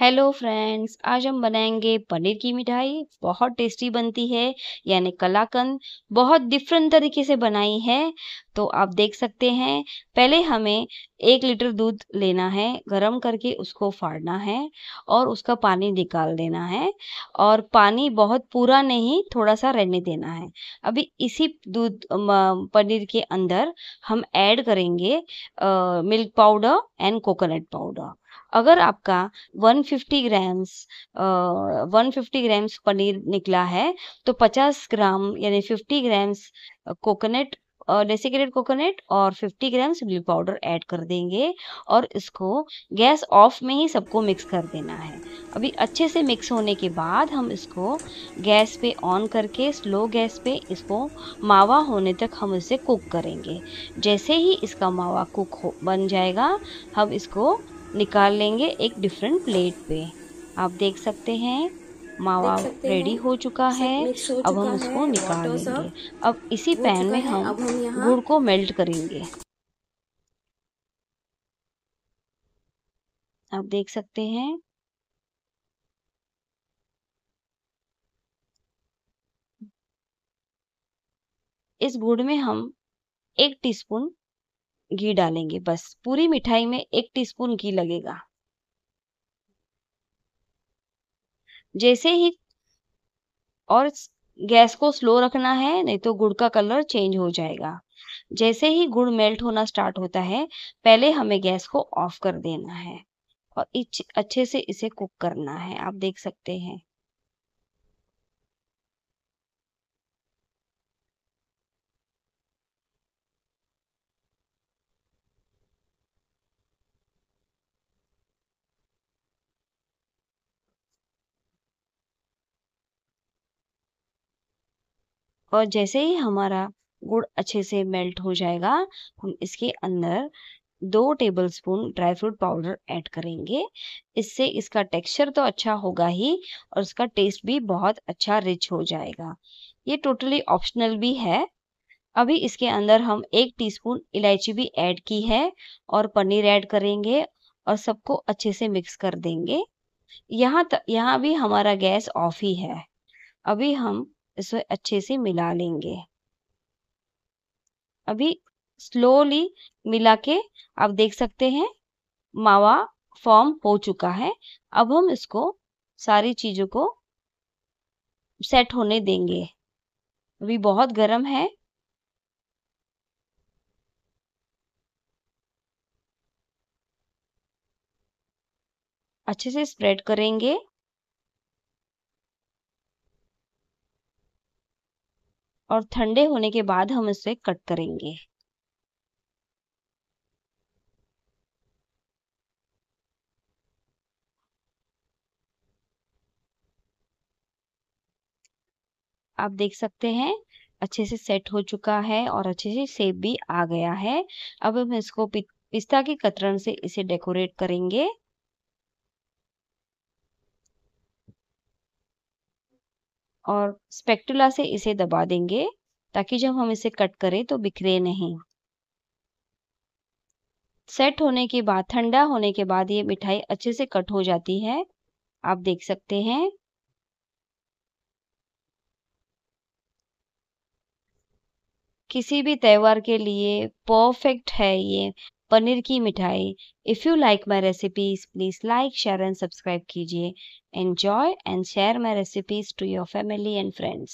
hello friends आज हम बनाएंगे पनीर की मिठाई बहुत टेस्टी बनती है यानी कलाकंद बहुत डिफरेंट तरीके से बनाई है तो आप देख सकते हैं पहले हमें एक लीटर दूध लेना है गरम करके उसको फाड़ना है और उसका पानी निकाल देना है और पानी बहुत पूरा नहीं थोड़ा सा रहने देना है अभी इसी दूध पनीर के अंदर हम ऐड करेंगे milk powder and coconut powder अगर आपका 150 grams one fifty grams paneer निकला है तो 50 ग्राम यानी 50 ग्राम्स कोकोनट डेसिकेटेड कोकोनट और 50 ग्राम्स ब्लू पाउडर ऐड कर देंगे और इसको गैस ऑफ में ही सबको मिक्स कर देना है अभी अच्छे से मिक्स होने के बाद हम इसको गैस पे ऑन करके स्लो गैस पे इसको मावा होने तक हम इसे कुक करेंगे जैसे ही इसका मावा कुक हो बन जाएगा हम इसको निकाल लेंगे एक डिफरेंट प्लेट पे आप देख सकते हैं मावा रेडी हो चुका है चुका अब हम उसको निकाल लेंगे अब इसी पैन में हम, हम गुड़ को मेल्ट करेंगे आप देख सकते हैं इस गुड़ में हम एक टीस्पून घी डालेंगे बस पूरी मिठाई में एक टीस्पून घी लगेगा जैसे ही और गैस को स्लो रखना है नहीं तो गुड़ का कलर चेंज हो जाएगा जैसे ही गुड़ मेल्ट होना स्टार्ट होता है पहले हमें गैस को ऑफ कर देना है और अच्छे से इसे कुक करना है आप देख सकते हैं और जैसे ही हमारा गुड़ अच्छे से मेल्ट हो जाएगा हम इसके अंदर दो tablespoon dry fruit powder add करेंगे इससे इसका टेक्सचर तो अच्छा होगा ही और इसका टेस्ट भी बहुत अच्छा रिच हो जाएगा ये टोटली ऑप्शनल भी है अभी इसके अंदर हम एक टीस्पून इलायची भी ऐड की है और पनीर ऐड करेंगे और सबको अच्छे से मिक्स कर देंगे यहाँ यहाँ भी हमारा गैस ऑफ ही है अभी हम इसे अच्छे से मिला लेंगे अभी स्लोली मिला के आप देख सकते हैं मावा फॉर्म हो चुका है अब हम इसको सारी चीज़ों को सेट होने देंगे अभी बहुत गर्म है अच्छे से स्प्रेड करेंगे और ठंडे होने के बाद हम इसे कट करेंगे आप देख सकते हैं अच्छे से सेट हो चुका है और अच्छे से शेप भी आ गया है अब हम इसको पिस्ता के कतरन से इसे डेकोरेट करेंगे और स्पेक्टुला से इसे दबा देंगे ताकि जब हम इसे कट करें तो बिखरे नहीं सेट होने के बाद ठंडा होने के बाद ये मिठाई अच्छे से कट हो जाती है आप देख सकते हैं किसी भी त्यौहार के लिए परफेक्ट है ये पनीर की मिठाई if you like my recipes please like share and subscribe कीजिए enjoy and share my recipes to your family and friends